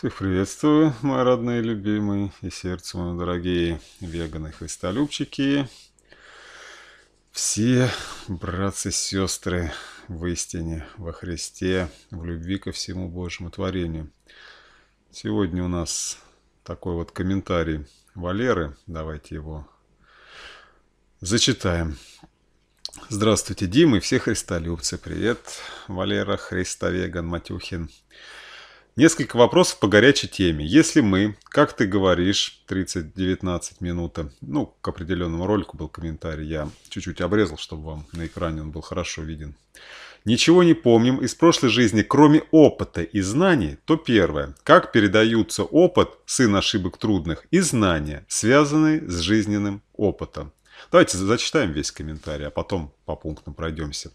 Всех приветствую, мои родные, любимые и сердце мои дорогие веганы христолюбчики. Все братцы и сестры в истине, во Христе, в любви ко всему Божьему творению. Сегодня у нас такой вот комментарий Валеры. Давайте его зачитаем. Здравствуйте, Дима и все христолюбцы. Привет, Валера, Христовеган, Матюхин. Матюхин. Несколько вопросов по горячей теме. Если мы, как ты говоришь, 30-19 минута, ну, к определенному ролику был комментарий, я чуть-чуть обрезал, чтобы вам на экране он был хорошо виден. Ничего не помним из прошлой жизни, кроме опыта и знаний, то первое, как передаются опыт, сын ошибок трудных, и знания, связанные с жизненным опытом. Давайте зачитаем весь комментарий, а потом по пунктам пройдемся.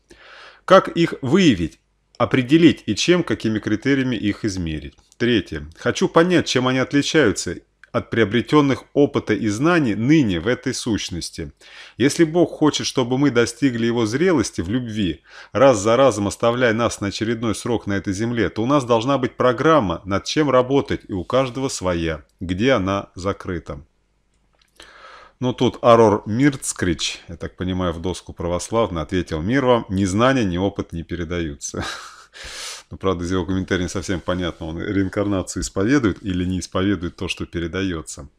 Как их выявить? определить и чем, какими критериями их измерить. Третье. Хочу понять, чем они отличаются от приобретенных опыта и знаний ныне в этой сущности. Если Бог хочет, чтобы мы достигли Его зрелости в любви, раз за разом оставляя нас на очередной срок на этой земле, то у нас должна быть программа, над чем работать, и у каждого своя, где она закрыта. Но «Ну, тут Арор Мирцкрич, я так понимаю, в доску православно, ответил «Мир вам, ни знания, ни опыт не передаются». Но, ну, правда, из его комментария не совсем понятно, он реинкарнацию исповедует или не исповедует то, что передается.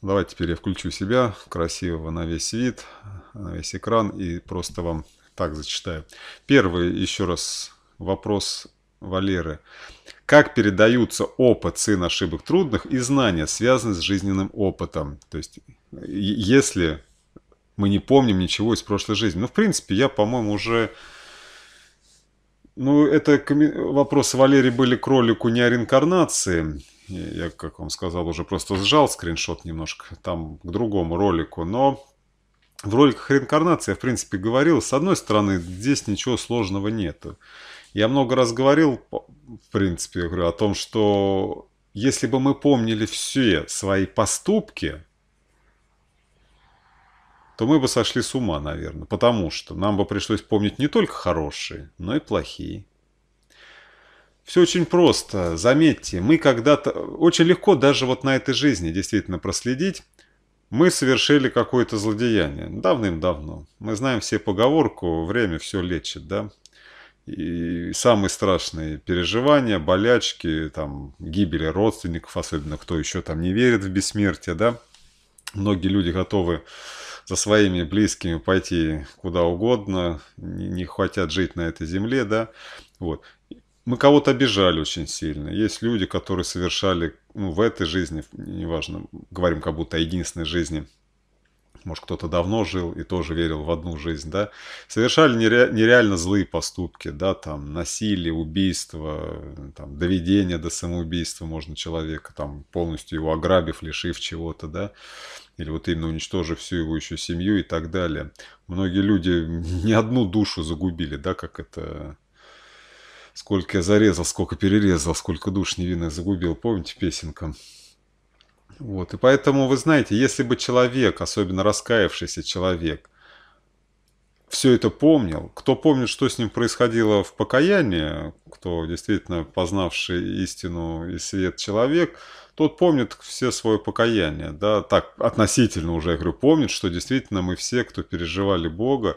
Ну, давайте теперь я включу себя, красивого на весь вид, на весь экран, и просто вам так зачитаю. Первый, еще раз, вопрос Валеры как передаются опыт сын ошибок трудных и знания, связанные с жизненным опытом. То есть, если мы не помним ничего из прошлой жизни. Ну, в принципе, я, по-моему, уже... Ну, это ком... вопросы Валерии были к ролику не о реинкарнации. Я, как вам сказал, уже просто сжал скриншот немножко там к другому ролику. Но в роликах реинкарнации я, в принципе, говорил, с одной стороны, здесь ничего сложного нету. Я много раз говорил, в принципе, говорю, о том, что если бы мы помнили все свои поступки, то мы бы сошли с ума, наверное, потому что нам бы пришлось помнить не только хорошие, но и плохие. Все очень просто. Заметьте, мы когда-то... Очень легко даже вот на этой жизни действительно проследить. Мы совершили какое-то злодеяние. Давным-давно. Мы знаем все поговорку «время все лечит», да? И самые страшные переживания, болячки, там, гибели родственников, особенно кто еще там не верит в бессмертие, да. Многие люди готовы за своими близкими пойти куда угодно, не, не хотят жить на этой земле, да. Вот. Мы кого-то обижали очень сильно. Есть люди, которые совершали ну, в этой жизни, неважно, говорим как будто о единственной жизни – может кто-то давно жил и тоже верил в одну жизнь, да, совершали нере нереально злые поступки, да, там насилие, убийство, там, доведение до самоубийства можно человека, там полностью его ограбив, лишив чего-то, да, или вот именно уничтожив всю его еще семью и так далее. Многие люди не одну душу загубили, да, как это сколько я зарезал, сколько перерезал, сколько душ невинных загубил. Помните песенка? Вот. И поэтому, вы знаете, если бы человек, особенно раскаявшийся человек, все это помнил, кто помнит, что с ним происходило в покаянии, кто действительно познавший истину и свет человек, тот помнит все свое покаяние, да, так относительно уже, я говорю, помнит, что действительно мы все, кто переживали Бога,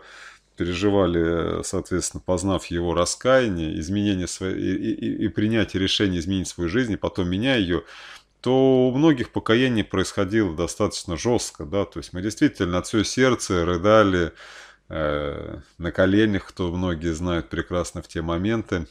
переживали, соответственно, познав его раскаяние, изменение своей и, и, и принятие решения изменить свою жизнь, и потом меня ее, то у многих покаяние происходило достаточно жестко, да, то есть мы действительно от всего сердца рыдали э, на коленях, кто многие знают прекрасно в те моменты,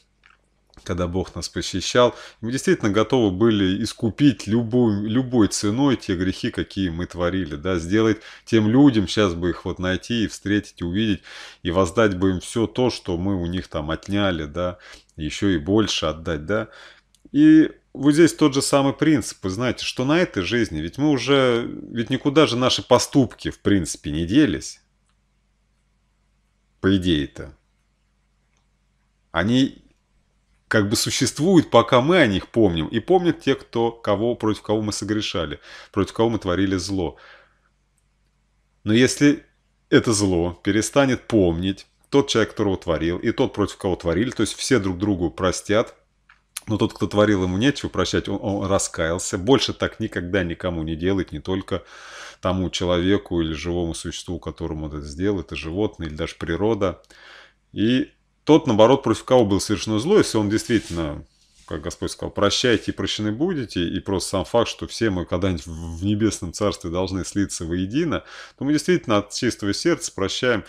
когда Бог нас посещал. Мы действительно готовы были искупить любой, любой ценой те грехи, какие мы творили, да, сделать тем людям, сейчас бы их вот найти и встретить, и увидеть, и воздать бы им все то, что мы у них там отняли, да, еще и больше отдать, да. И вот здесь тот же самый принцип. Вы знаете, что на этой жизни, ведь мы уже, ведь никуда же наши поступки, в принципе, не делись. По идее-то. Они как бы существуют, пока мы о них помним. И помнят те, кто, кого, против кого мы согрешали, против кого мы творили зло. Но если это зло перестанет помнить тот человек, которого творил, и тот, против кого творили, то есть все друг другу простят – но тот, кто творил, ему нечего прощать, он, он раскаялся. Больше так никогда никому не делает, не только тому человеку или живому существу, которому это сделал, это животное или даже природа. И тот, наоборот, против кого было совершено зло, если он действительно, как Господь сказал, прощайте и прощены будете, и просто сам факт, что все мы когда-нибудь в небесном царстве должны слиться воедино, то мы действительно от чистого сердца прощаем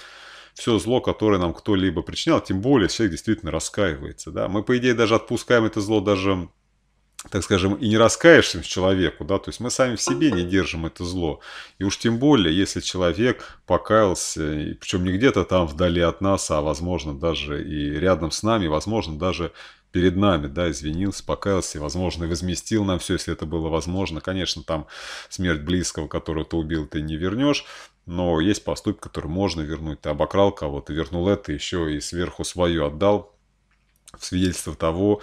все зло, которое нам кто-либо причинял, тем более человек действительно раскаивается. Да? Мы, по идее, даже отпускаем это зло даже так скажем, и не раскаешься человеку, да, то есть мы сами в себе не держим это зло. И уж тем более, если человек покаялся, причем не где-то там вдали от нас, а возможно даже и рядом с нами, возможно даже перед нами, да, извинился, покаялся, возможно и, возместил нам все, если это было возможно. Конечно, там смерть близкого, которого ты убил, ты не вернешь, но есть поступки, которые можно вернуть. Ты обокрал кого-то, вернул это, еще и сверху свое отдал в свидетельство того,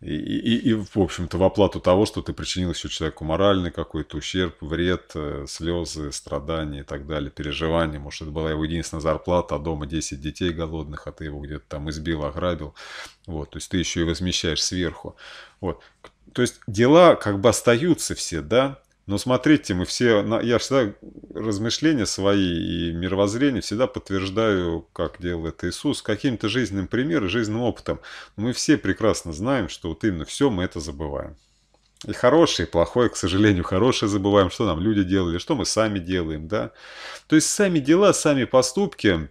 и, и, и в общем-то, в оплату того, что ты причинил еще человеку моральный какой-то ущерб, вред, э, слезы, страдания и так далее, переживания. Может, это была его единственная зарплата, а дома 10 детей голодных, а ты его где-то там избил, ограбил. Вот, то есть ты еще и возмещаешь сверху. Вот. То есть дела как бы остаются все, да, но смотрите, мы все, я всегда размышления свои и мировоззрение всегда подтверждаю, как делал это Иисус, каким-то жизненным примером, жизненным опытом. Мы все прекрасно знаем, что вот именно все мы это забываем. И хорошее, и плохое, к сожалению, хорошее забываем, что нам люди делали, что мы сами делаем, да. То есть сами дела, сами поступки,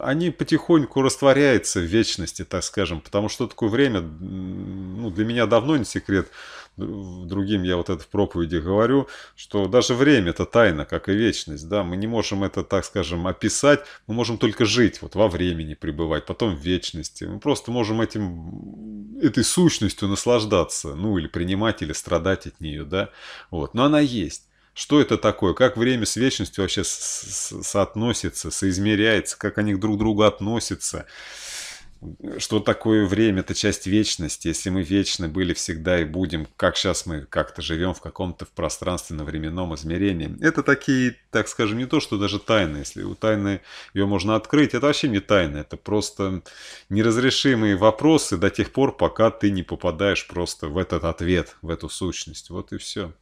они потихоньку растворяются в вечности, так скажем, потому что такое время, ну, для меня давно не секрет – другим я вот это в проповеди говорю, что даже время это тайна, как и вечность, да, мы не можем это, так скажем, описать, мы можем только жить, вот во времени пребывать, потом в вечности, мы просто можем этим, этой сущностью наслаждаться, ну, или принимать, или страдать от нее, да, вот, но она есть. Что это такое? Как время с вечностью вообще соотносится, соизмеряется? Как они друг к другу относятся? что такое время, это часть вечности. Если мы вечны, были всегда и будем, как сейчас мы как-то живем в каком-то пространственно-временном измерении. Это такие, так скажем, не то, что даже тайны. Если у тайны ее можно открыть, это вообще не тайна. Это просто неразрешимые вопросы до тех пор, пока ты не попадаешь просто в этот ответ, в эту сущность. Вот и все.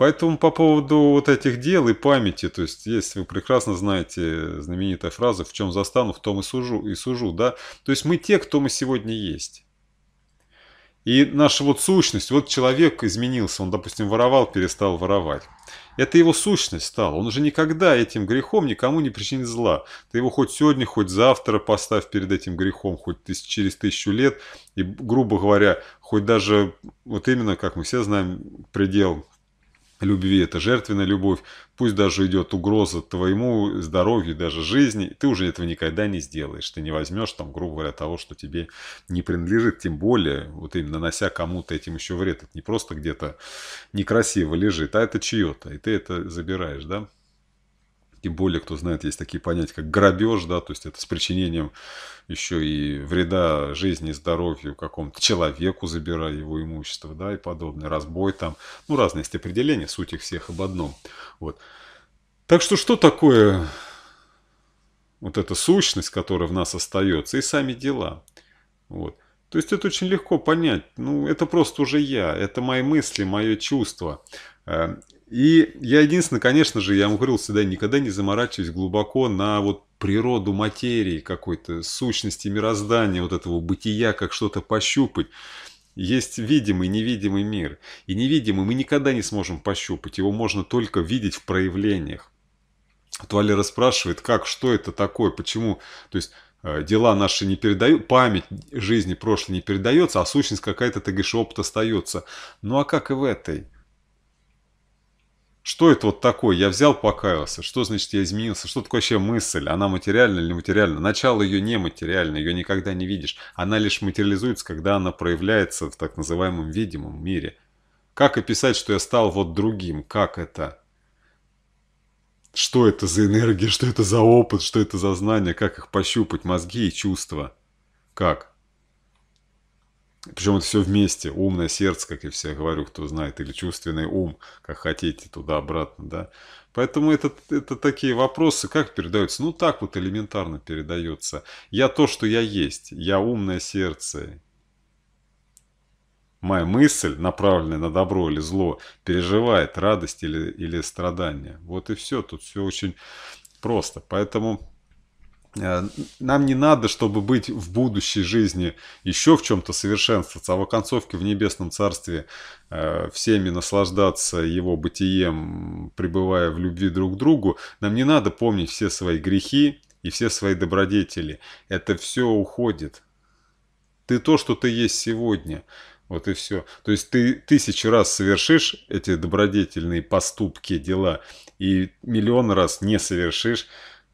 Поэтому по поводу вот этих дел и памяти, то есть, если вы прекрасно знаете знаменитая фраза «в чем застану, в том и сужу», и сужу, да, то есть мы те, кто мы сегодня есть. И наша вот сущность, вот человек изменился, он, допустим, воровал, перестал воровать. Это его сущность стала. Он уже никогда этим грехом никому не причинит зла. Ты его хоть сегодня, хоть завтра поставь перед этим грехом, хоть тысяч, через тысячу лет. И, грубо говоря, хоть даже, вот именно, как мы все знаем, предел любви, это жертвенная любовь, пусть даже идет угроза твоему здоровью, даже жизни, ты уже этого никогда не сделаешь, ты не возьмешь там, грубо говоря, того, что тебе не принадлежит, тем более, вот именно нанося кому-то этим еще вред, это не просто где-то некрасиво лежит, а это чье-то, и ты это забираешь, да. Тем более, кто знает, есть такие понятия, как грабеж, да, то есть это с причинением еще и вреда жизни, здоровью какому-то человеку, забирая его имущество, да, и подобное, разбой там, ну, разные есть определения, суть их всех об одном, вот. Так что, что такое вот эта сущность, которая в нас остается, и сами дела, вот. То есть это очень легко понять. Ну, это просто уже я, это мои мысли, мое чувство. Э, и я единственное, конечно же, я вам говорил всегда, никогда не заморачиваюсь глубоко на вот природу материи какой-то, сущности мироздания, вот этого бытия, как что-то пощупать. Есть видимый и невидимый мир. И невидимый мы никогда не сможем пощупать, его можно только видеть в проявлениях. Вот Валера спрашивает, как, что это такое, почему, то есть э, дела наши не передают, память жизни прошлой не передается, а сущность какая-то, ты говоришь, опыт остается. Ну а как и в этой? Что это вот такое? Я взял, покаялся. Что значит я изменился? Что такое вообще мысль? Она материальна или материальна? Начало ее не материально, ее никогда не видишь. Она лишь материализуется, когда она проявляется в так называемом видимом мире. Как описать, что я стал вот другим? Как это? Что это за энергия? Что это за опыт? Что это за знания? Как их пощупать? Мозги и чувства? Как? Причем это все вместе. Умное сердце, как я всегда говорю, кто знает, или чувственный ум, как хотите, туда-обратно, да. Поэтому это, это такие вопросы, как передаются? Ну, так вот элементарно передается. Я то, что я есть. Я умное сердце. Моя мысль, направленная на добро или зло, переживает радость или, или страдание. Вот и все. Тут все очень просто. Поэтому Э, нам не надо, чтобы быть в будущей жизни еще в чем-то совершенствоваться, а в оконцовке в небесном царстве э, всеми наслаждаться его бытием, пребывая в любви друг к другу. Нам не надо помнить все свои грехи и все свои добродетели. Это все уходит. Ты то, что ты есть сегодня. Вот и все. То есть ты тысячу раз совершишь эти добродетельные поступки, дела, и миллион раз не совершишь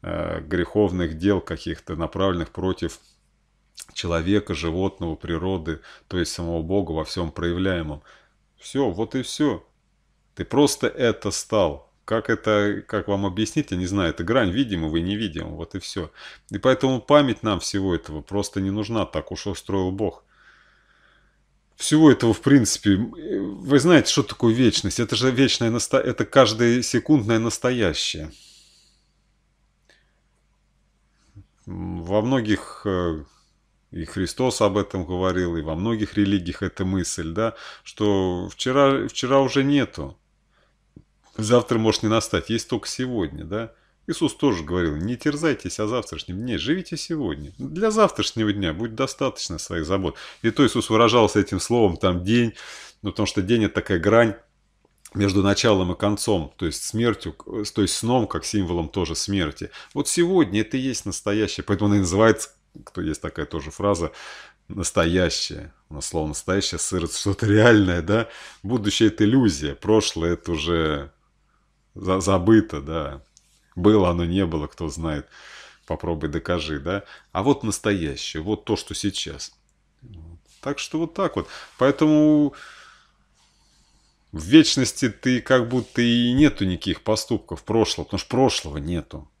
Э, греховных дел каких-то, направленных против человека, животного, природы, то есть самого Бога во всем проявляемом. Все, вот и все. Ты просто это стал. Как это, как вам объяснить, я не знаю, это грань видимого и невидимого, вот и все. И поэтому память нам всего этого просто не нужна, так уж устроил Бог всего этого, в принципе, э, вы знаете, что такое вечность? Это же вечное, наста... это каждое секундное настоящее. Во многих э, и Христос об этом говорил, и во многих религиях эта мысль, да, что вчера, вчера уже нету, завтра может не настать, есть только сегодня, да. Иисус тоже говорил, не терзайтесь о завтрашнем дне, живите сегодня. Для завтрашнего дня будет достаточно своих забот. И то Иисус выражался этим словом, там, день, ну, потому что день – это такая грань между началом и концом, то есть смертью, э, то есть сном как символом тоже смерти. Вот сегодня это и есть настоящее, поэтому она и называется, кто есть такая тоже фраза, настоящее. на слово настоящее сырится что-то реальное, да? Будущее – это иллюзия, прошлое – это уже за забыто, да. Было оно, не было, кто знает. Попробуй докажи, да. А вот настоящее, вот то, что сейчас. Так что вот так вот. Поэтому в вечности ты как будто и нету никаких поступков прошлого, потому что прошлого нету.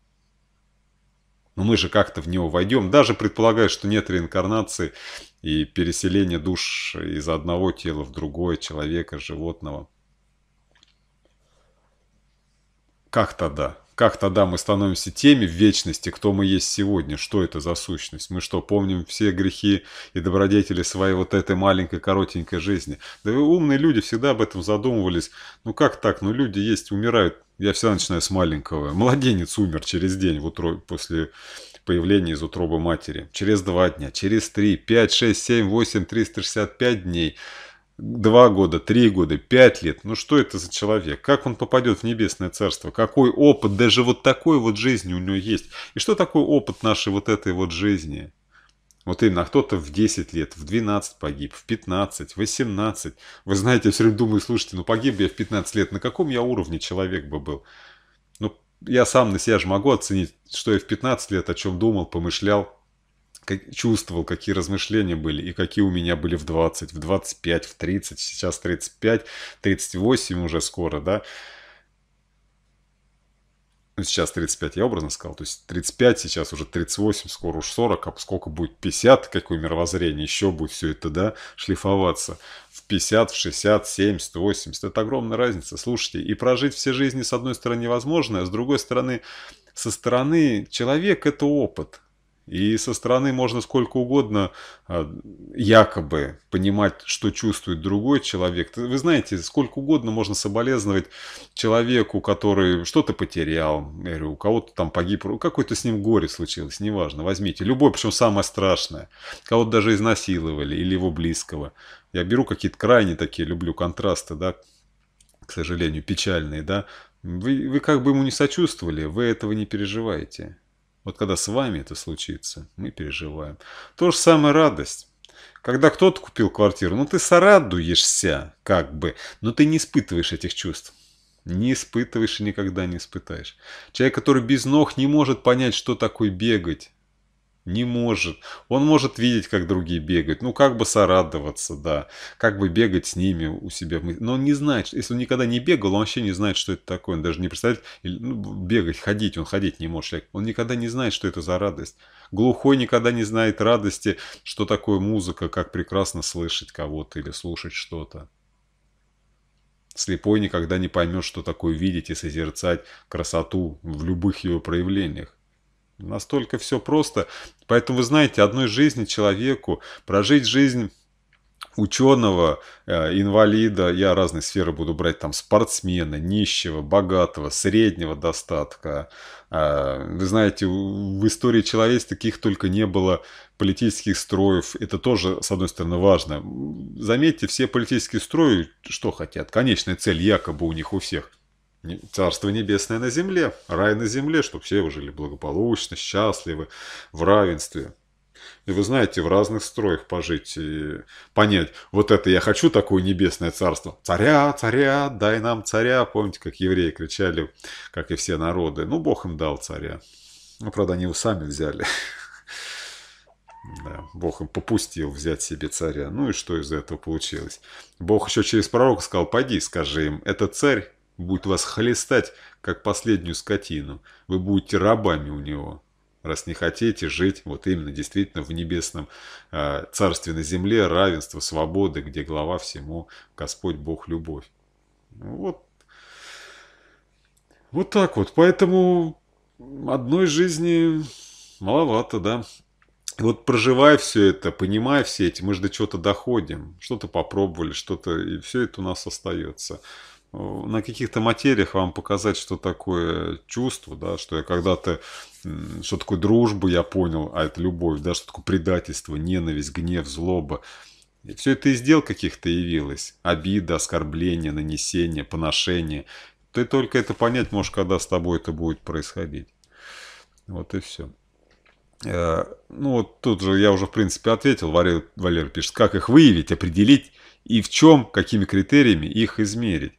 Но мы же как-то в него войдем, даже предполагая, что нет реинкарнации и переселения душ из одного тела в другое, человека, животного. Как то да как тогда мы становимся теми в вечности, кто мы есть сегодня, что это за сущность? Мы что, помним все грехи и добродетели своей вот этой маленькой коротенькой жизни? Да вы умные люди всегда об этом задумывались. Ну как так? Ну люди есть, умирают. Я всегда начинаю с маленького. Младенец умер через день в утро, после появления из утробы матери. Через два дня, через три, пять, шесть, семь, восемь, триста шестьдесят пять дней – два года, три года, пять лет. Ну что это за человек? Как он попадет в небесное царство? Какой опыт? Даже вот такой вот жизни у него есть. И что такое опыт нашей вот этой вот жизни? Вот именно, а кто-то в 10 лет, в 12 погиб, в 15, в 18. Вы знаете, я все время думаю, слушайте, ну погиб я в 15 лет, на каком я уровне человек бы был? Ну, я сам на себя же могу оценить, что я в 15 лет о чем думал, помышлял, как, чувствовал, какие размышления были и какие у меня были в 20, в 25, в 30, сейчас 35, 38 уже скоро, да. Ну, сейчас 35, я образно сказал, то есть 35, сейчас уже 38, скоро уж 40, а сколько будет 50, какое мировоззрение, еще будет все это, да, шлифоваться. В 50, в 60, 70, 80, это огромная разница, слушайте. И прожить все жизни с одной стороны невозможно, а с другой стороны, со стороны человек это опыт, и со стороны можно сколько угодно а, якобы понимать, что чувствует другой человек. Вы знаете, сколько угодно можно соболезновать человеку, который что-то потерял, у кого-то там погиб, какое-то с ним горе случилось, неважно, возьмите. любой, причем самое страшное. Кого-то даже изнасиловали или его близкого. Я беру какие-то крайне такие, люблю контрасты, да, к сожалению, печальные, да. Вы, вы как бы ему не сочувствовали, вы этого не переживаете. Вот когда с вами это случится, мы переживаем. То же самое радость. Когда кто-то купил квартиру, ну ты сорадуешься, как бы, но ты не испытываешь этих чувств. Не испытываешь и никогда не испытаешь. Человек, который без ног не может понять, что такое бегать, не может. Он может видеть, как другие бегают. Ну, как бы сорадоваться, да. Как бы бегать с ними у себя. Но он не знает, если он никогда не бегал, он вообще не знает, что это такое. Он даже не представляет, ну, бегать, ходить, он ходить не может. Он никогда не знает, что это за радость. Глухой никогда не знает радости, что такое музыка, как прекрасно слышать кого-то или слушать что-то. Слепой никогда не поймет, что такое видеть и созерцать красоту в любых ее проявлениях. Настолько все просто. Поэтому, вы знаете, одной жизни человеку прожить жизнь ученого, э, инвалида, я разные сферы буду брать, там, спортсмена, нищего, богатого, среднего достатка. А, вы знаете, в истории человечества таких только не было политических строев. Это тоже, с одной стороны, важно. Заметьте, все политические строи что хотят? Конечная цель якобы у них у всех Царство Небесное на земле, рай на земле, чтобы все жили благополучно, счастливы, в равенстве. И вы знаете, в разных строях пожить и понять, вот это я хочу такое небесное царство. Царя, царя, дай нам царя. Помните, как евреи кричали, как и все народы. Ну, Бог им дал царя. Ну, правда, они его сами взяли. Да, Бог им попустил взять себе царя. Ну и что из этого получилось? Бог еще через пророка сказал, пойди, скажи им, это царь будет вас хлестать, как последнюю скотину. Вы будете рабами у него, раз не хотите жить вот именно действительно в небесном э, царстве на земле, равенство, свободы, где глава всему Господь Бог любовь. Ну вот. Вот так вот. Поэтому одной жизни маловато, да. Вот проживая все это, понимая все эти, мы же до чего-то доходим. Что-то попробовали, что-то, и все это у нас остается на каких-то материях вам показать, что такое чувство, да, что я когда-то, что такое дружба, я понял, а это любовь, да, что такое предательство, ненависть, гнев, злоба. И все это из дел каких-то явилось. Обида, оскорбление, нанесение, поношение. Ты только это понять можешь, когда с тобой это будет происходить. Вот и все. Э, ну вот тут же я уже в принципе ответил, Валер, Валер пишет, как их выявить, определить и в чем, какими критериями их измерить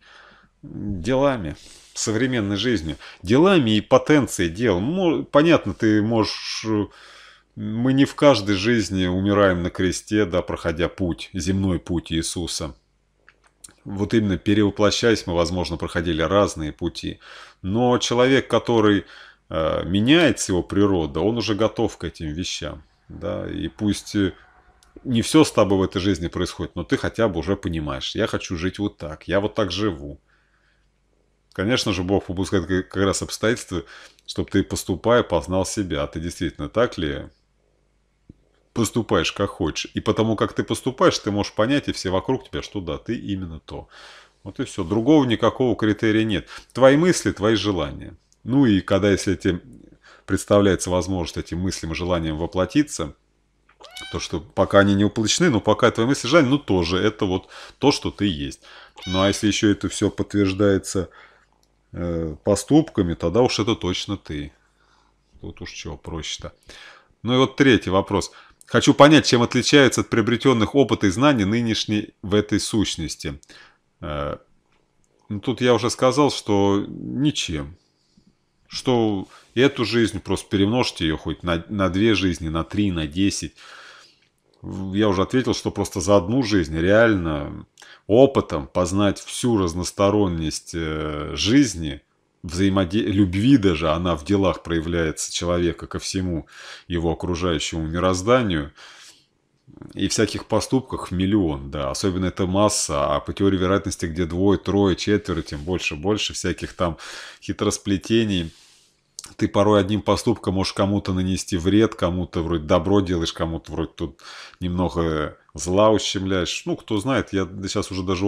делами, современной жизнью, делами и потенцией дел. Понятно, ты можешь... Мы не в каждой жизни умираем на кресте, да, проходя путь, земной путь Иисуса. Вот именно перевоплощаясь, мы, возможно, проходили разные пути. Но человек, который э, меняется его природа, он уже готов к этим вещам. Да? И пусть э, не все с тобой в этой жизни происходит, но ты хотя бы уже понимаешь, я хочу жить вот так, я вот так живу. Конечно же, Бог попускает как раз обстоятельства, чтобы ты, поступая, познал себя. А ты действительно так ли поступаешь, как хочешь? И потому, как ты поступаешь, ты можешь понять, и все вокруг тебя, что да, ты именно то. Вот и все. Другого никакого критерия нет. Твои мысли, твои желания. Ну и когда, если эти представляется возможность этим мыслям и желаниям воплотиться, то, что пока они не воплощены, но пока твои мысли желания, ну тоже это вот то, что ты есть. Ну а если еще это все подтверждается Э, поступками, тогда уж это точно ты. Тут уж чего проще-то. Ну и вот третий вопрос. Хочу понять, чем отличается от приобретенных опыта и знаний нынешней в этой сущности. Э, ну, тут я уже сказал, что ничем. Что эту жизнь, просто перемножьте ее хоть на, на две жизни, на три, на десять я уже ответил, что просто за одну жизнь реально опытом познать всю разносторонность э, жизни, взаимоде... любви даже, она в делах проявляется человека ко всему его окружающему мирозданию, и всяких поступках в миллион, да. Особенно это масса, а по теории вероятности, где двое, трое, четверо, тем больше, больше всяких там хитросплетений – ты порой одним поступком можешь кому-то нанести вред, кому-то вроде добро делаешь, кому-то вроде тут немного зла ущемляешь. Ну, кто знает, я сейчас уже даже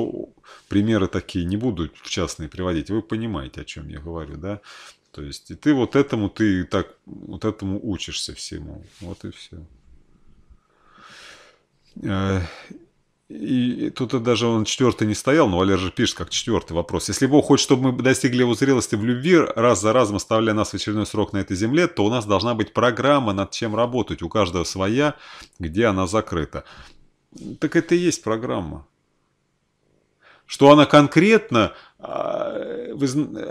примеры такие не буду в частные приводить. Вы понимаете, о чем я говорю, да? То есть, и ты вот этому, ты так, вот этому учишься всему. Вот и все. Э, и тут даже он четвертый не стоял, но Валер же пишет как четвертый вопрос. Если Бог хочет, чтобы мы достигли его зрелости в любви, раз за разом оставляя нас в очередной срок на этой земле, то у нас должна быть программа, над чем работать. У каждого своя, где она закрыта. Так это и есть программа. Что она конкретно, а,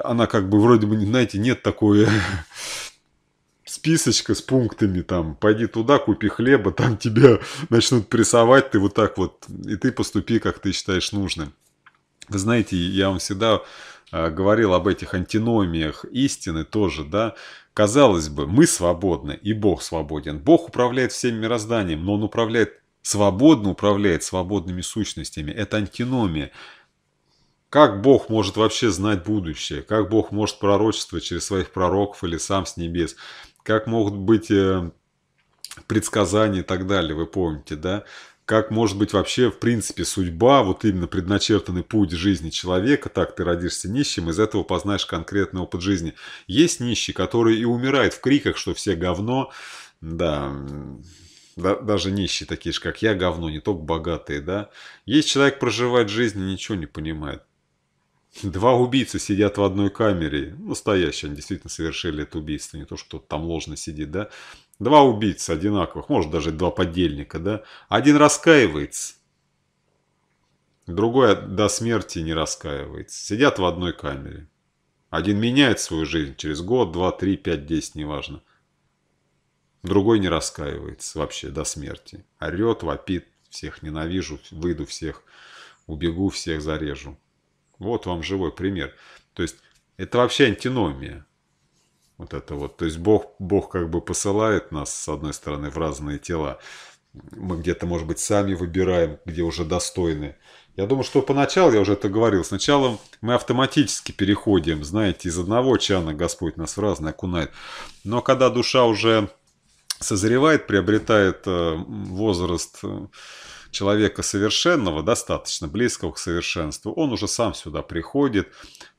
она как бы вроде бы, знаете, нет такой списочка с пунктами, там, пойди туда, купи хлеба, там тебя начнут прессовать, ты вот так вот, и ты поступи, как ты считаешь нужным. Вы знаете, я вам всегда а, говорил об этих антиномиях истины тоже, да, казалось бы, мы свободны и Бог свободен. Бог управляет всем мирозданием, но Он управляет свободно, управляет свободными сущностями. Это антиномия. Как Бог может вообще знать будущее? Как Бог может пророчествовать через своих пророков или сам с небес? как могут быть э, предсказания и так далее, вы помните, да? Как может быть вообще, в принципе, судьба, вот именно предначертанный путь жизни человека, так ты родишься нищим, из этого познаешь конкретный опыт жизни. Есть нищий, который и умирает в криках, что все говно, да, да, даже нищие такие же, как я, говно, не только богатые, да. Есть человек проживает жизнь и ничего не понимает. Два убийцы сидят в одной камере. Настоящие, они действительно совершили это убийство. Не то, что кто-то там ложно сидит, да. Два убийцы одинаковых, может даже два подельника, да. Один раскаивается, другой до смерти не раскаивается. Сидят в одной камере. Один меняет свою жизнь через год, два, три, пять, десять, неважно. Другой не раскаивается вообще до смерти. Орет, вопит, всех ненавижу, выйду всех, убегу, всех зарежу. Вот вам живой пример. То есть это вообще антиномия. Вот это вот. То есть Бог, Бог как бы посылает нас, с одной стороны, в разные тела. Мы где-то, может быть, сами выбираем, где уже достойны. Я думаю, что поначалу, я уже это говорил, сначала мы автоматически переходим, знаете, из одного чана Господь нас в разное окунает. Но когда душа уже созревает, приобретает э, возраст э, человека совершенного, достаточно близкого к совершенству, он уже сам сюда приходит,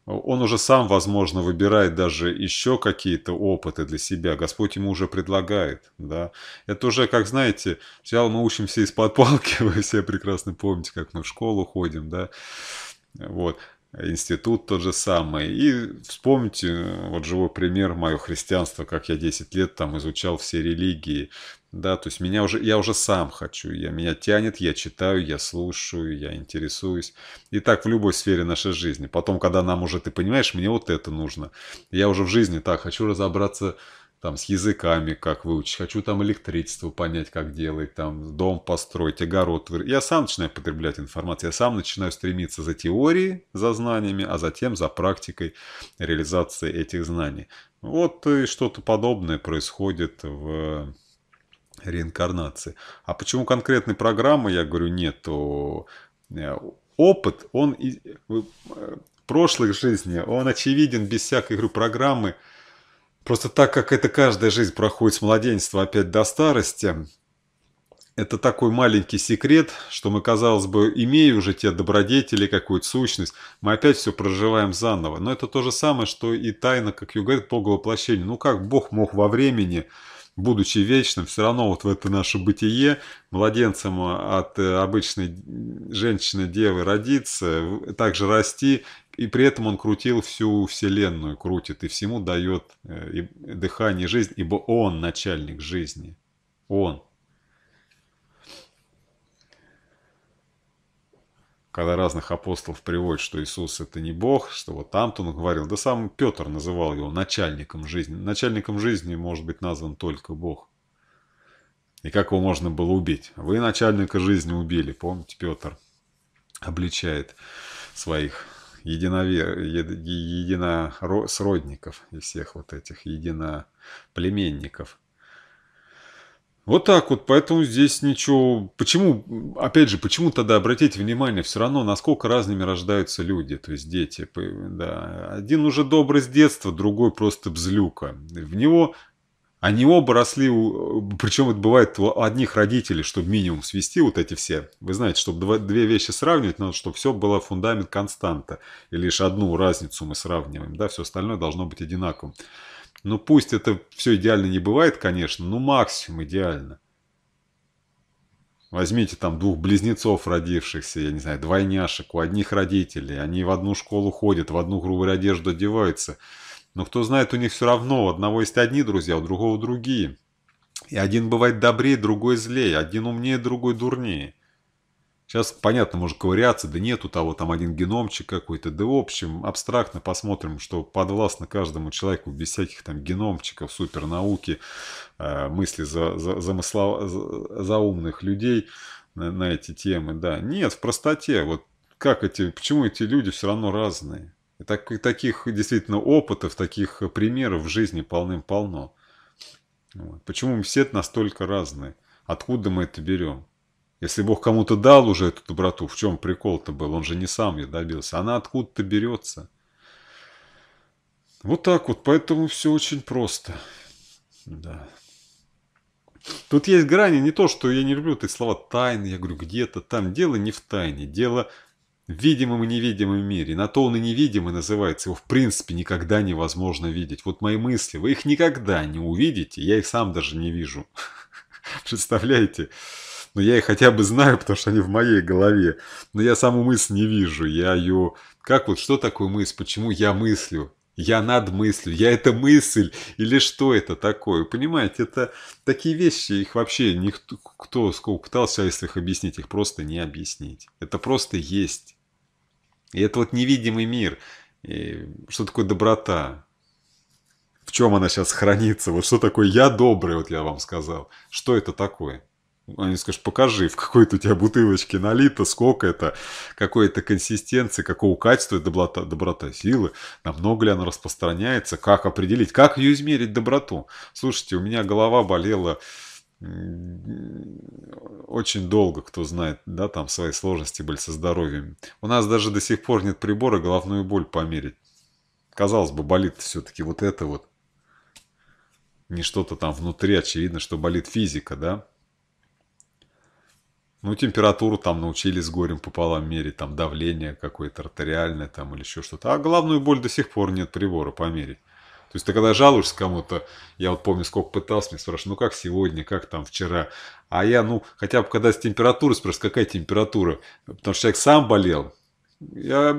он уже сам, возможно, выбирает даже еще какие-то опыты для себя. Господь ему уже предлагает. Да? Это уже, как знаете, сначала мы учимся из-под палки, вы все прекрасно помните, как мы в школу ходим. Да? Вот институт тот же самый. И вспомните, э, вот живой пример мое христианство, как я 10 лет там изучал все религии. Да, то есть меня уже, я уже сам хочу, я, меня тянет, я читаю, я слушаю, я интересуюсь. И так в любой сфере нашей жизни. Потом, когда нам уже, ты понимаешь, мне вот это нужно. Я уже в жизни так хочу разобраться там с языками, как выучить, хочу там электричество понять, как делать, там дом построить, огород. Я сам начинаю потреблять информацию, я сам начинаю стремиться за теорией, за знаниями, а затем за практикой реализации этих знаний. Вот и что-то подобное происходит в реинкарнации. А почему конкретной программы, я говорю, нет, э, опыт, он э, прошлых жизней, он очевиден без всякой игры программы. Просто так как это каждая жизнь проходит с младенчества опять до старости, это такой маленький секрет, что мы, казалось бы, имея уже те добродетели, какую-то сущность, мы опять все проживаем заново. Но это то же самое, что и тайна, как ее говорят, Бога воплощения. Ну как Бог мог во времени будучи вечным, все равно вот в это наше бытие младенцем э, от э, обычной женщины, девы родиться, также расти, и при этом он крутил всю вселенную, крутит, и всему дает э, дыхание, жизнь, ибо он начальник жизни, он – когда разных апостолов приводят, что Иисус это не Бог, что вот там-то он говорил, да сам Петр называл его начальником жизни. Начальником жизни может быть назван только Бог. И как его можно было убить? Вы начальника жизни убили, помните, Петр обличает своих единовер... единосродников и всех вот этих единоплеменников. Вот так вот, поэтому здесь ничего... Почему, опять же, почему тогда обратите внимание все равно, насколько разными рождаются люди, то есть дети. Да. Один уже добрый с детства, другой просто бзлюка. В него они оба росли, причем это бывает у одних родителей, чтобы минимум свести вот эти все. Вы знаете, чтобы две вещи сравнивать, надо, чтобы все было фундамент константа. И лишь одну разницу мы сравниваем, да, все остальное должно быть одинаковым. Ну пусть это все идеально не бывает, конечно, но максимум идеально. Возьмите там двух близнецов родившихся, я не знаю, двойняшек, у одних родителей. Они в одну школу ходят, в одну, грубую одежду одеваются. Но кто знает, у них все равно. У одного есть одни друзья, у другого другие. И один бывает добрее, другой злее. Один умнее, другой дурнее. Сейчас, понятно, может ковыряться, да нет, у того там один геномчик какой-то, да в общем, абстрактно посмотрим, что подвластно каждому человеку без всяких там геномчиков, супернауки, э, мысли за, за, замыслов... за умных людей на, на эти темы, да. Нет, в простоте, вот как эти, почему эти люди все равно разные? И так, и таких действительно опытов, таких примеров в жизни полным-полно. Вот. Почему мы все настолько разные? Откуда мы это берем? Если Бог кому-то дал уже эту доброту, в чем прикол-то был? Он же не сам ее добился. Она откуда-то берется. Вот так вот. Поэтому все очень просто. Да. Тут есть грани, не то, что я не люблю эти слова тайны, я говорю, где-то там. Дело не в тайне, дело в видимом и невидимом мире. На то он и невидимый называется, его в принципе никогда невозможно видеть. Вот мои мысли, вы их никогда не увидите, я их сам даже не вижу. Представляете? но ну, я их хотя бы знаю, потому что они в моей голове. Но я саму мысль не вижу, я ее... Как вот, что такое мысль, почему я мыслю? Я над мыслью, я это мысль, или что это такое? Понимаете, это такие вещи, их вообще никто, кто сколько пытался если их объяснить, их просто не объяснить. Это просто есть. И это вот невидимый мир. И что такое доброта? В чем она сейчас хранится? Вот что такое я добрый, вот я вам сказал. Что это такое? они скажут, покажи, в какой-то у тебя бутылочке налито, сколько это, какой это консистенции, какого качества доброта, доброта силы, намного ли она распространяется, как определить, как ее измерить доброту. Слушайте, у меня голова болела очень долго, кто знает, да, там свои сложности были со здоровьем. У нас даже до сих пор нет прибора головную боль померить. Казалось бы, болит все-таки вот это вот. Не что-то там внутри, очевидно, что болит физика, да. Ну, температуру там научились с горем пополам мерить, там давление какое-то артериальное там или еще что-то. А главную боль до сих пор нет прибора померить. То есть ты когда жалуешься кому-то, я вот помню, сколько пытался, мне спрашивают, ну как сегодня, как там вчера. А я, ну, хотя бы когда с температурой спрашиваю какая температура, потому что человек сам болел. Я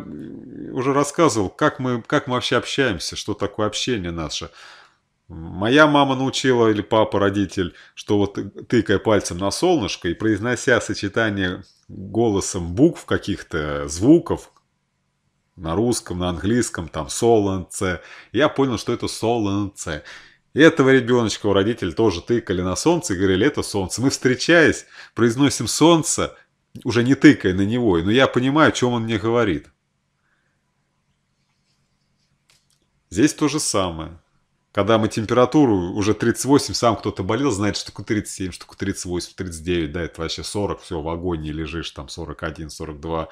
уже рассказывал, как мы, как мы вообще общаемся, что такое общение наше. Моя мама научила или папа-родитель, что вот тыкая пальцем на солнышко и произнося сочетание голосом букв каких-то звуков, на русском, на английском, там солнце, я понял, что это солнце. И этого ребеночка у родителей тоже тыкали на солнце и говорили, это солнце. Мы, встречаясь, произносим солнце, уже не тыкая на него, но я понимаю, о чем он мне говорит. Здесь то же самое когда мы температуру, уже 38, сам кто-то болел, знает что штуку 37, что штуку 38, 39, да, это вообще 40, все, в агонии лежишь, там 41, 42,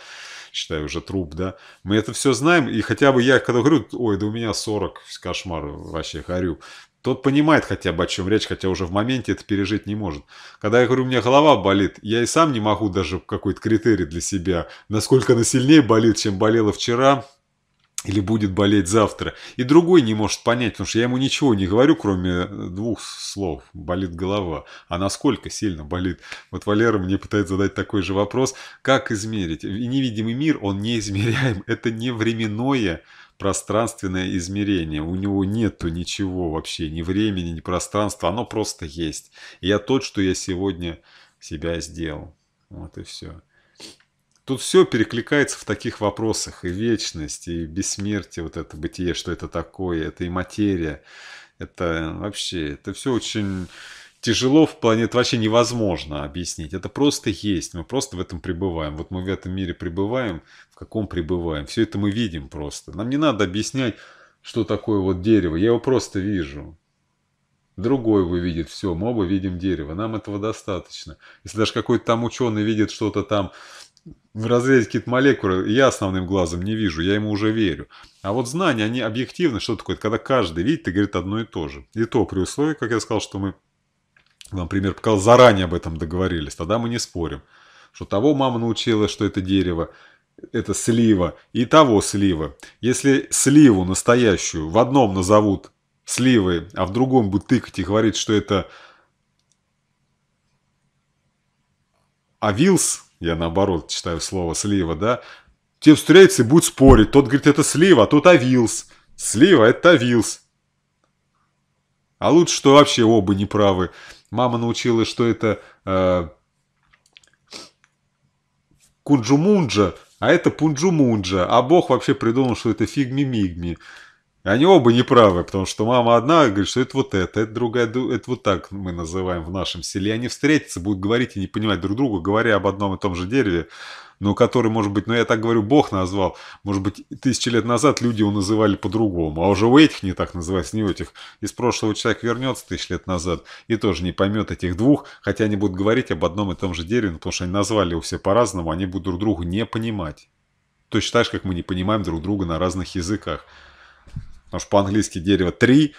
считаю, уже труп, да. Мы это все знаем, и хотя бы я, когда говорю, ой, да у меня 40, кошмар, вообще хорю, тот понимает хотя бы, о чем речь, хотя уже в моменте это пережить не может. Когда я говорю, у меня голова болит, я и сам не могу даже какой-то критерий для себя, насколько она сильнее болит, чем болела вчера, или будет болеть завтра. И другой не может понять, потому что я ему ничего не говорю, кроме э, двух слов. Болит голова. А насколько сильно болит? Вот Валера мне пытается задать такой же вопрос. Как измерить? И невидимый мир, он неизмеряем. Это не временное пространственное измерение. У него нету ничего вообще, ни времени, ни пространства. Оно просто есть. И я тот, что я сегодня себя сделал. Вот и все. Тут все перекликается в таких вопросах. И вечность, и бессмертие, вот это бытие, что это такое, это и материя. Это вообще, это все очень тяжело в плане, это вообще невозможно объяснить. Это просто есть, мы просто в этом пребываем. Вот мы в этом мире пребываем, в каком пребываем. Все это мы видим просто. Нам не надо объяснять, что такое вот дерево. Я его просто вижу. Другой его видит, все, мы оба видим дерево. Нам этого достаточно. Если даже какой-то там ученый видит что-то там, в какие-то молекулы я основным глазом не вижу, я ему уже верю. А вот знания, они объективны, что такое, когда каждый видит и говорит одно и то же. И то при условии, как я сказал, что мы, например, показал, заранее об этом договорились, тогда мы не спорим. Что того мама научила, что это дерево, это слива, и того слива. Если сливу настоящую в одном назовут сливой, а в другом будут тыкать и говорить, что это авилс, я наоборот читаю слово слива, да, те встретятся и будут спорить. Тот говорит, это слива, а тот авилс. Слива – это авилс. А лучше, что вообще оба неправы. Мама научила, что это э, кунджумунджа, а это пунджумунджа. А Бог вообще придумал, что это фигми-мигми. Они оба неправы, потому что мама одна говорит, что это вот это, это другая, это вот так мы называем в нашем селе. они встретятся, будут говорить и не понимать друг друга, говоря об одном и том же дереве, но который, может быть, ну я так говорю, Бог назвал. Может быть, тысячи лет назад люди его называли по-другому, а уже у этих не так называется, не у этих. Из прошлого человек вернется тысячи лет назад и тоже не поймет этих двух, хотя они будут говорить об одном и том же дереве, потому что они назвали его все по-разному, они будут друг друга не понимать. Точно так же, как мы не понимаем друг друга на разных языках. Потому что по-английски дерево 3,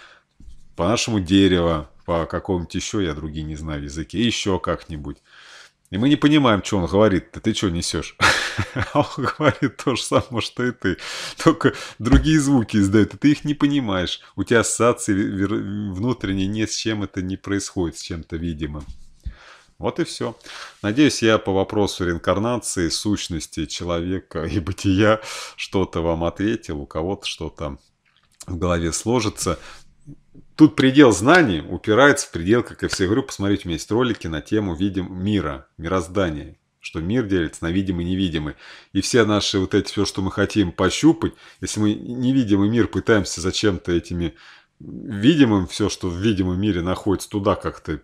по-нашему дерево, по какому-нибудь еще, я другие не знаю языки еще как-нибудь. И мы не понимаем, что он говорит. Да ты что несешь? он говорит то же самое, что и ты. Только другие звуки издают, и ты их не понимаешь. У тебя ассоциации внутренние нет, с чем это не происходит, с чем-то видимым. Вот и все. Надеюсь, я по вопросу реинкарнации, сущности человека и бытия что-то вам ответил, у кого-то что-то в голове сложится. Тут предел знаний упирается в предел, как я все говорю, посмотрите, у меня есть ролики на тему видим мира, мироздания, что мир делится на видимый и невидимый. И все наши вот эти, все, что мы хотим пощупать, если мы невидимый мир пытаемся зачем-то этими видимым, все, что в видимом мире находится, туда как-то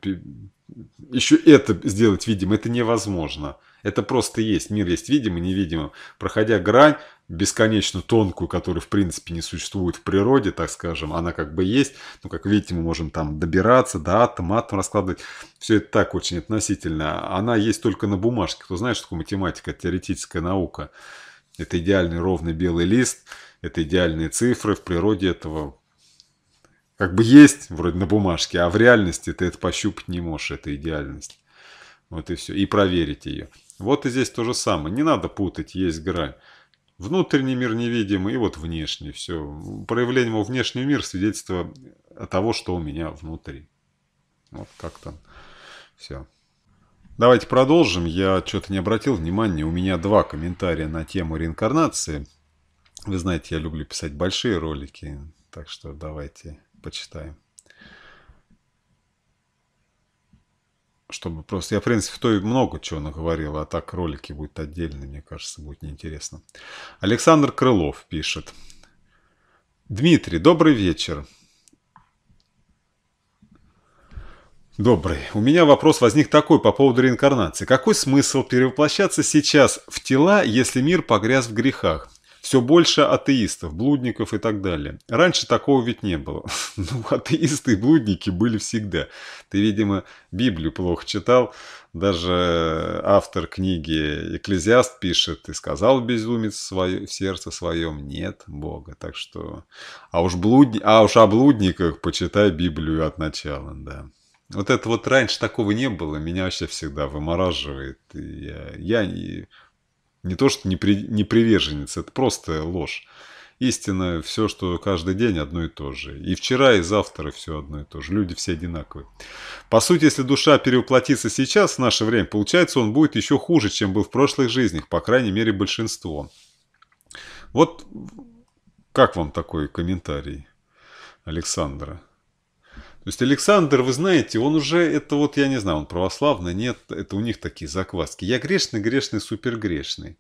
еще это сделать видимым, это невозможно. Это просто есть. Мир есть видимый, невидимый. Проходя грань, бесконечно тонкую, которая в принципе не существует в природе, так скажем, она как бы есть, ну как видите, мы можем там добираться до атома, атом раскладывать, все это так очень относительно, она есть только на бумажке, кто знает, что такое математика, теоретическая наука, это идеальный ровный белый лист, это идеальные цифры, в природе этого как бы есть вроде на бумажке, а в реальности ты это пощупать не можешь, это идеальность. Вот и все, и проверить ее. Вот и здесь то же самое, не надо путать, есть грань внутренний мир невидимый и вот внешний. Все. Проявление его внешний мир свидетельство того, что у меня внутри. Вот как-то все. Давайте продолжим. Я что-то не обратил внимания. У меня два комментария на тему реинкарнации. Вы знаете, я люблю писать большие ролики, так что давайте почитаем. чтобы просто... Я, в принципе, то и много чего наговорил, а так ролики будут отдельные, мне кажется, будет неинтересно. Александр Крылов пишет. Дмитрий, добрый вечер. Добрый. У меня вопрос возник такой по поводу реинкарнации. Какой смысл перевоплощаться сейчас в тела, если мир погряз в грехах? все больше атеистов, блудников и так далее. Раньше такого ведь не было. Ну, атеисты и блудники были всегда. Ты, видимо, Библию плохо читал. Даже автор книги «Экклезиаст» пишет, «И сказал безумец свое, в сердце своем, нет Бога». Так что, а уж, блуд, а уж о блудниках почитай Библию от начала, да. Вот это вот раньше такого не было, меня вообще всегда вымораживает. И я, я не, не то, что не, при, не приверженец, это просто ложь. Истина, все, что каждый день одно и то же. И вчера, и завтра все одно и то же. Люди все одинаковые. По сути, если душа перевоплотится сейчас, в наше время, получается, он будет еще хуже, чем был в прошлых жизнях, по крайней мере, большинство. Вот как вам такой комментарий Александра? То есть Александр, вы знаете, он уже, это вот, я не знаю, он православный, нет, это у них такие закваски. Я грешный, грешный, супергрешный.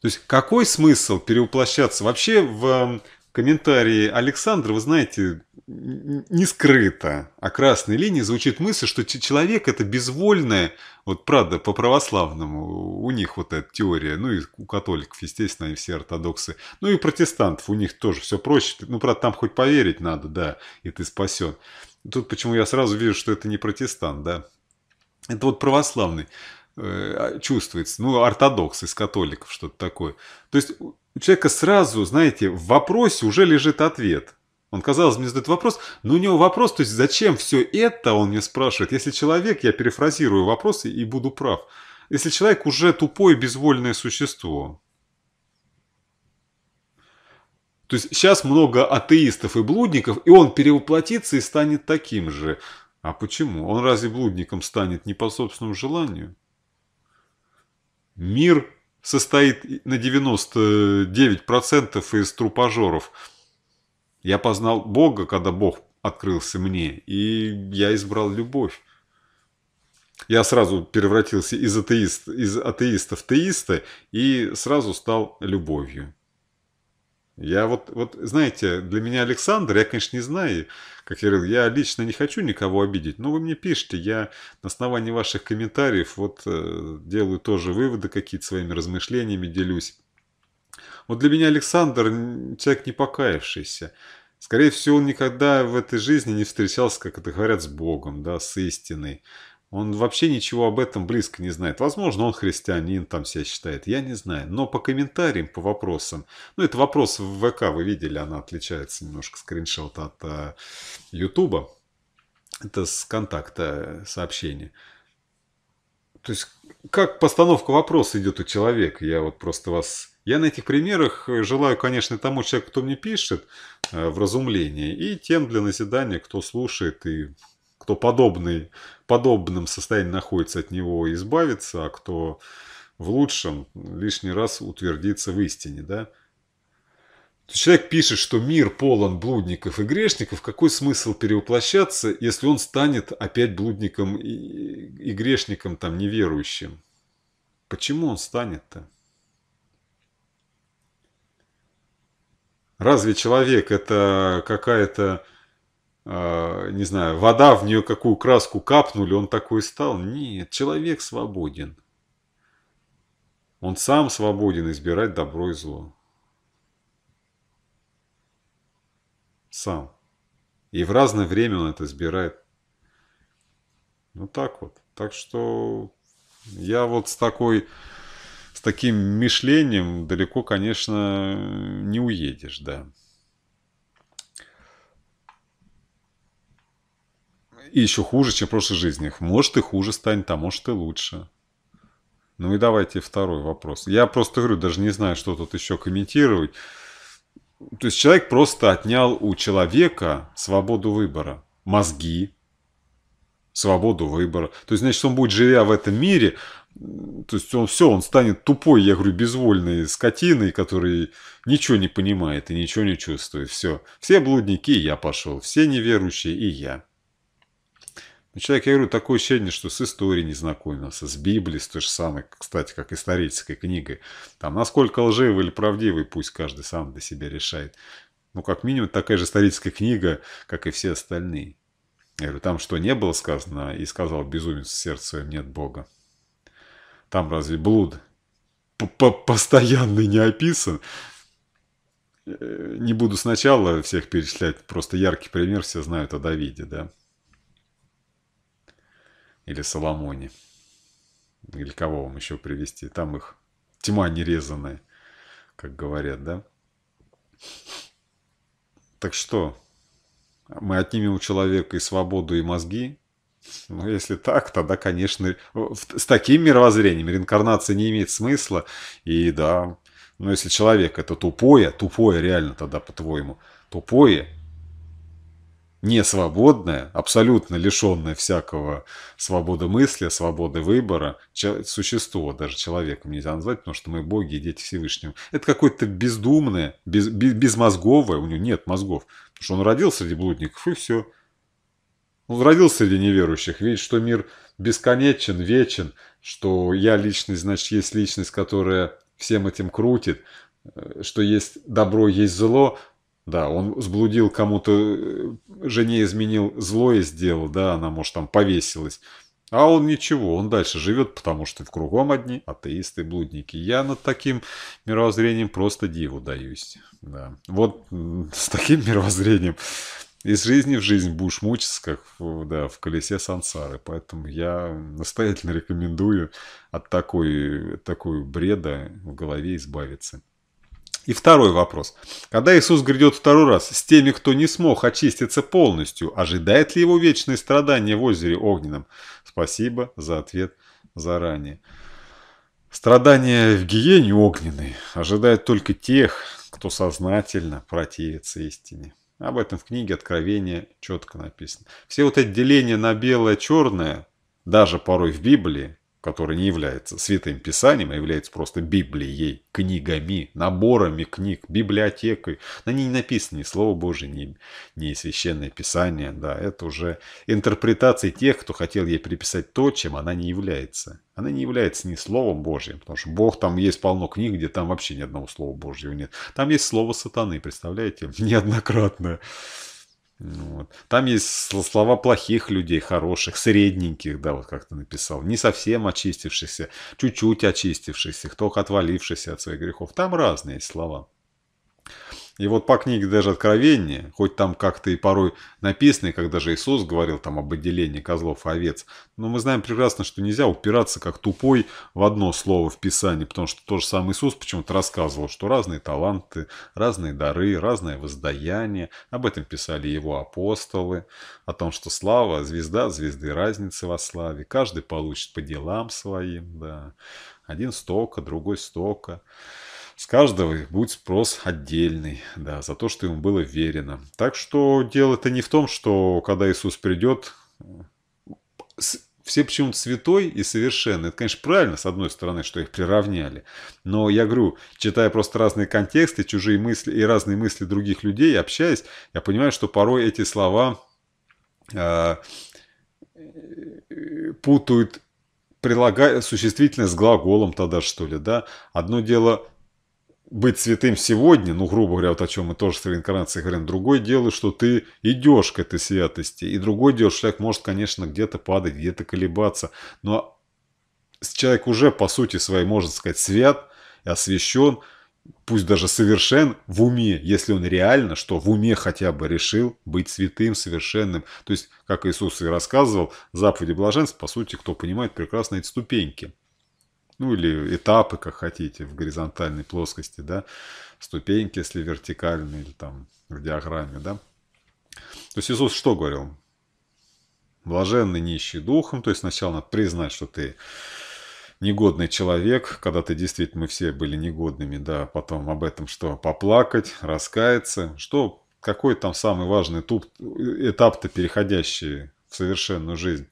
То есть какой смысл переуплощаться? Вообще в эм, комментарии Александра, вы знаете, не скрыто, а красной линии звучит мысль, что человек это безвольное, вот правда, по-православному у них вот эта теория, ну и у католиков, естественно, и все ортодоксы, ну и у протестантов, у них тоже все проще, ну, правда, там хоть поверить надо, да, и ты спасен. Тут почему я сразу вижу, что это не протестант, да, это вот православный э, а, чувствуется, ну, ортодокс из католиков, что-то такое. То есть у человека сразу, знаете, в вопросе уже лежит ответ – он, казалось, мне задает вопрос, но у него вопрос, то есть зачем все это, он мне спрашивает. Если человек, я перефразирую вопросы и буду прав. Если человек уже тупое, безвольное существо. То есть сейчас много атеистов и блудников, и он перевоплотится и станет таким же. А почему? Он разве блудником станет не по собственному желанию? Мир состоит на 99% из трупожоров. Я познал Бога, когда Бог открылся мне, и я избрал любовь. Я сразу превратился из, атеист, из атеиста в теиста и сразу стал любовью. Я вот, вот, знаете, для меня Александр, я, конечно, не знаю, как я говорил, я лично не хочу никого обидеть, но вы мне пишите, я на основании ваших комментариев вот э, делаю тоже выводы какие-то своими размышлениями, делюсь. Вот для меня Александр человек не покаявшийся. Скорее всего, он никогда в этой жизни не встречался, как это говорят, с Богом, да, с истиной. Он вообще ничего об этом близко не знает. Возможно, он христианин там себя считает, я не знаю. Но по комментариям, по вопросам, ну это вопрос в ВК, вы видели, она отличается немножко скриншот от э, Ютуба. Это с контакта э, сообщение. То есть, как постановка вопроса идет у человека, я вот просто вас я на этих примерах э, желаю, конечно, тому человеку, кто мне пишет, э, в разумлении, и тем для назидания, кто слушает и кто подобный, подобным состоянием находится от него избавиться, а кто в лучшем лишний раз утвердится в истине, да? Человек пишет, что мир полон блудников и грешников. Какой смысл перевоплощаться, если он станет опять блудником и, и грешником, там, неверующим? Почему он станет-то? Разве человек это какая-то, э, не знаю, вода, в нее какую краску капнули, он такой стал? Нет, человек свободен. Он сам свободен избирать добро и зло. Сам. И в разное время он это избирает. Ну так вот. Так что я вот с такой с таким мышлением далеко, конечно, не уедешь, да. И еще хуже, чем в прошлой жизни. Может, и хуже станет, а может, и лучше. Ну и давайте второй вопрос. Я просто говорю, даже не знаю, что тут еще комментировать. То есть человек просто отнял у человека свободу выбора, мозги, свободу выбора. То есть, значит, он будет, живя в этом мире, то есть он все, он станет тупой, я говорю, безвольной скотиной, который ничего не понимает и ничего не чувствует. Все, все блудники, и я пошел, все неверующие, и я. Но человек, я говорю, такое ощущение, что с историей не знакомился, с Библией, с той же самой, кстати, как исторической книгой. Там, насколько лживый или правдивый, пусть каждый сам для себя решает. Ну, как минимум, такая же историческая книга, как и все остальные. Я говорю, там что не было сказано, и сказал безумец в сердце своем, нет Бога. Там разве блуд П постоянный не описан? Не буду сначала всех перечислять, просто яркий пример все знают о Давиде, да? Или Соломоне. Или кого вам еще привести? Там их тьма нерезанная, как говорят, да? Так что, мы отнимем у человека и свободу, и мозги, ну, если так, тогда, конечно, с таким мировоззрением реинкарнация не имеет смысла. И да, но ну, если человек это тупое, тупое реально тогда, по-твоему, тупое, не свободное, абсолютно лишенное всякого свободы мысли, свободы выбора, существо даже человеком нельзя назвать, потому что мы боги и дети Всевышнего. Это какое-то бездумное, без, без, безмозговое, у него нет мозгов, потому что он родился среди блудников и все – он родился среди неверующих, видит, что мир бесконечен, вечен, что я личность, значит, есть личность, которая всем этим крутит, э, что есть добро, есть зло. Да, он сблудил кому-то, э, жене изменил, злое сделал, да, она, может, там повесилась. А он ничего, он дальше живет, потому что в кругом одни атеисты, блудники. Я над таким мировоззрением просто диву даюсь. Да. Вот с таким мировоззрением из жизни в жизнь будешь мучиться, как да, в колесе сансары. Поэтому я настоятельно рекомендую от такой, такой бреда в голове избавиться. И второй вопрос. Когда Иисус грядет второй раз с теми, кто не смог очиститься полностью, ожидает ли его вечное страдание в озере огненном? Спасибо за ответ заранее. Страдания в гиене огненной ожидают только тех, кто сознательно противится истине. Об этом в книге Откровения четко написано. Все вот эти деления на белое-черное, даже порой в Библии, который не является святым писанием, а является просто Библией, книгами, наборами книг, библиотекой. На ней не написано ни Слово Божие, ни, ни Священное Писание. Да, это уже интерпретации тех, кто хотел ей приписать то, чем она не является. Она не является ни Словом Божьим, потому что Бог, там есть полно книг, где там вообще ни одного Слова Божьего нет. Там есть Слово сатаны, представляете? Неоднократно. Ну вот. Там есть слова плохих людей, хороших, средненьких, да, вот как ты написал, не совсем очистившихся, чуть-чуть очистившихся, только отвалившийся от своих грехов. Там разные слова. И вот по книге даже откровения, хоть там как-то и порой написано, и когда же Иисус говорил там об отделении козлов и овец, но мы знаем прекрасно, что нельзя упираться как тупой в одно слово в Писании, потому что тот же самый Иисус почему-то рассказывал, что разные таланты, разные дары, разное воздаяние, об этом писали его апостолы, о том, что слава, звезда, звезды разницы во славе, каждый получит по делам своим, да, один столько, другой столько. С каждого будет спрос отдельный, да, за то, что ему было верено. Так что дело-то не в том, что когда Иисус придет, все почему-то святой и совершенный. Это, конечно, правильно, с одной стороны, что их приравняли. Но я говорю, читая просто разные контексты, чужие мысли и разные мысли других людей, общаясь, я понимаю, что порой эти слова э, путают прилагая существительное с глаголом тогда, что ли, да? Одно дело быть святым сегодня, ну, грубо говоря, вот о чем мы тоже с реинкарнацией говорим, другое дело, что ты идешь к этой святости, и другое дело, что человек может, конечно, где-то падать, где-то колебаться, но человек уже, по сути своей, можно сказать, свят и освящен, пусть даже совершен в уме, если он реально, что в уме хотя бы решил быть святым, совершенным. То есть, как Иисус и рассказывал, заповеди блаженств, по сути, кто понимает, прекрасно эти ступеньки – ну или этапы, как хотите, в горизонтальной плоскости, да, ступеньки, если вертикальные, или там в диаграмме, да. То есть Иисус что говорил? Блаженный нищий духом, то есть сначала надо признать, что ты негодный человек, когда ты действительно, мы все были негодными, да, потом об этом что, поплакать, раскаяться, что, какой там самый важный этап-то переходящий в совершенную жизнь?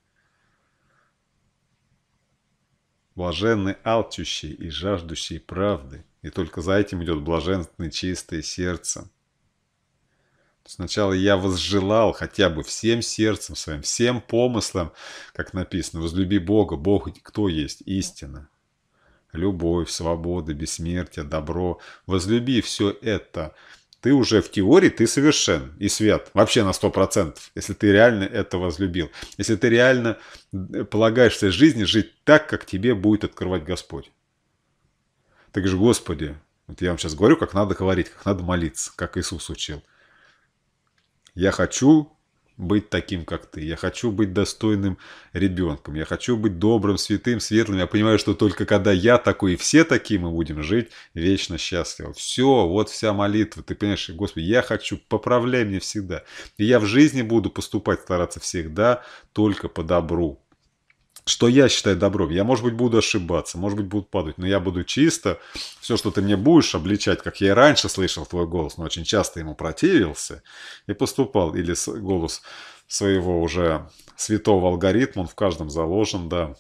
Блаженны алчущие и жаждущие правды, и только за этим идет блаженственное чистое сердце. Сначала я возжелал хотя бы всем сердцем своим, всем помыслом, как написано, возлюби Бога, Бог кто есть, истина. Любовь, свобода, бессмертие, добро, возлюби все это – ты уже в теории, ты совершен и свят вообще на 100%, если ты реально это возлюбил. Если ты реально э, полагаешься жизни жить так, как тебе будет открывать Господь. Ты говоришь, Господи, вот я вам сейчас говорю, как надо говорить, как надо молиться, как Иисус учил. Я хочу быть таким, как ты. Я хочу быть достойным ребенком. Я хочу быть добрым, святым, светлым. Я понимаю, что только когда я такой и все такие, мы будем жить вечно счастливо. Все, вот вся молитва. Ты понимаешь, Господи, я хочу, поправляй мне всегда. И я в жизни буду поступать, стараться всегда только по добру что я считаю добром. Я, может быть, буду ошибаться, может быть, буду падать, но я буду чисто. Все, что ты мне будешь обличать, как я и раньше слышал твой голос, но очень часто ему противился и поступал. Или голос своего уже святого алгоритма, он в каждом заложен, да,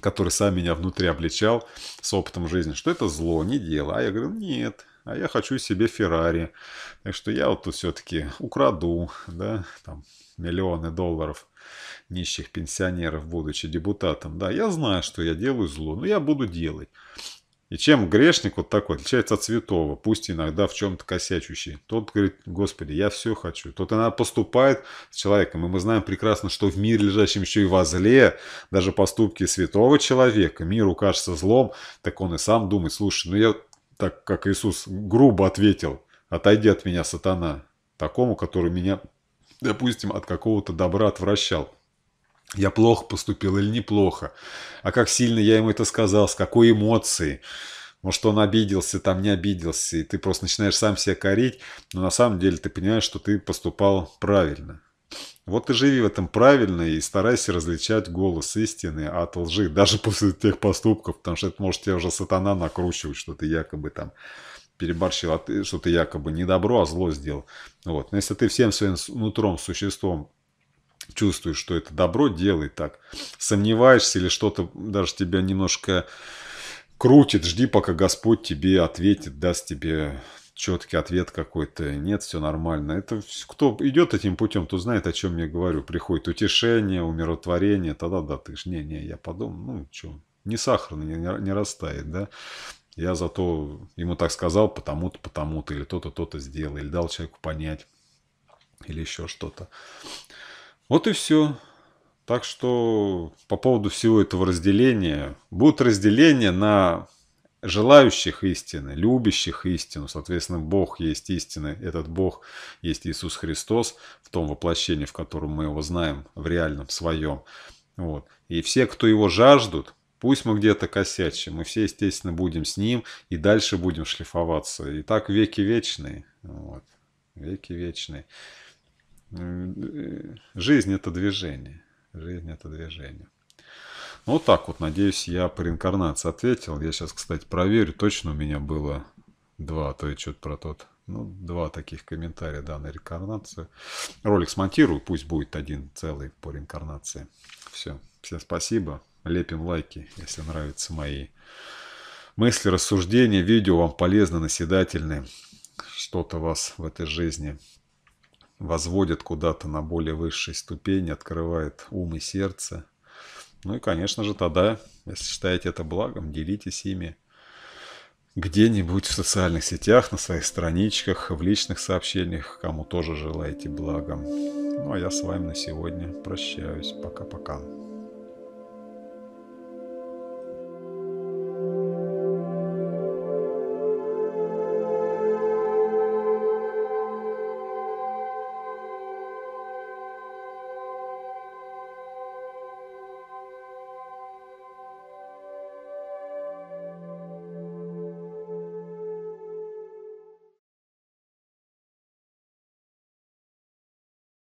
который сам меня внутри обличал с опытом жизни, что это зло, не дело. А я говорю, нет, а я хочу себе Феррари. Так что я вот тут все-таки украду, да, там, миллионы долларов нищих пенсионеров, будучи депутатом. Да, я знаю, что я делаю зло, но я буду делать. И чем грешник вот такой отличается от святого, пусть иногда в чем-то косячущий. Тот говорит, Господи, я все хочу. Тот она поступает с человеком. И мы знаем прекрасно, что в мире лежащем еще и во зле, даже поступки святого человека, миру кажется злом, так он и сам думает, слушай, ну я так как Иисус грубо ответил, отойди от меня, сатана, такому, который меня, допустим, от какого-то добра отвращал я плохо поступил или неплохо, а как сильно я ему это сказал, с какой эмоцией. Может, он обиделся, там не обиделся, и ты просто начинаешь сам себя корить, но на самом деле ты понимаешь, что ты поступал правильно. Вот и живи в этом правильно и старайся различать голос истины от лжи, даже после тех поступков, потому что это может тебя уже сатана накручивать, что ты якобы там переборщил, а ты, что ты якобы не добро, а зло сделал. Вот. Но если ты всем своим нутром, существом чувствуешь, что это добро, делай так. Сомневаешься или что-то даже тебя немножко крутит, жди, пока Господь тебе ответит, даст тебе четкий ответ какой-то. Нет, все нормально. Это кто идет этим путем, то знает, о чем я говорю. Приходит утешение, умиротворение. Тогда да, ты ж, не, не, я подумал, ну что, не сахарный, не, не растает, да. Я зато ему так сказал, потому-то, потому-то, или то-то, то-то сделал, или дал человеку понять, или еще что-то. Вот и все. Так что по поводу всего этого разделения. Будут разделения на желающих истины, любящих истину. Соответственно, Бог есть истина. Этот Бог есть Иисус Христос в том воплощении, в котором мы его знаем, в реальном своем. Вот. И все, кто его жаждут, Пусть мы где-то косячим, мы все, естественно, будем с ним и дальше будем шлифоваться. И так веки вечные. Вот. Веки вечные. Э, жизнь это движение. Жизнь это движение. Ну, вот так вот, надеюсь, я по реинкарнации ответил. Я сейчас, кстати, проверю. Точно у меня было два, а то и что-то про тот. Ну, два таких комментария, да, на реинкарнацию. Ролик смонтирую, пусть будет один целый по реинкарнации. Все, всем спасибо. Лепим лайки, если нравятся мои мысли, рассуждения. Видео вам полезно, наседательные. Что-то вас в этой жизни возводит куда-то на более высшей ступень, открывает ум и сердце. Ну и, конечно же, тогда, если считаете это благом, делитесь ими где-нибудь в социальных сетях, на своих страничках, в личных сообщениях, кому тоже желаете блага. Ну а я с вами на сегодня прощаюсь. Пока-пока.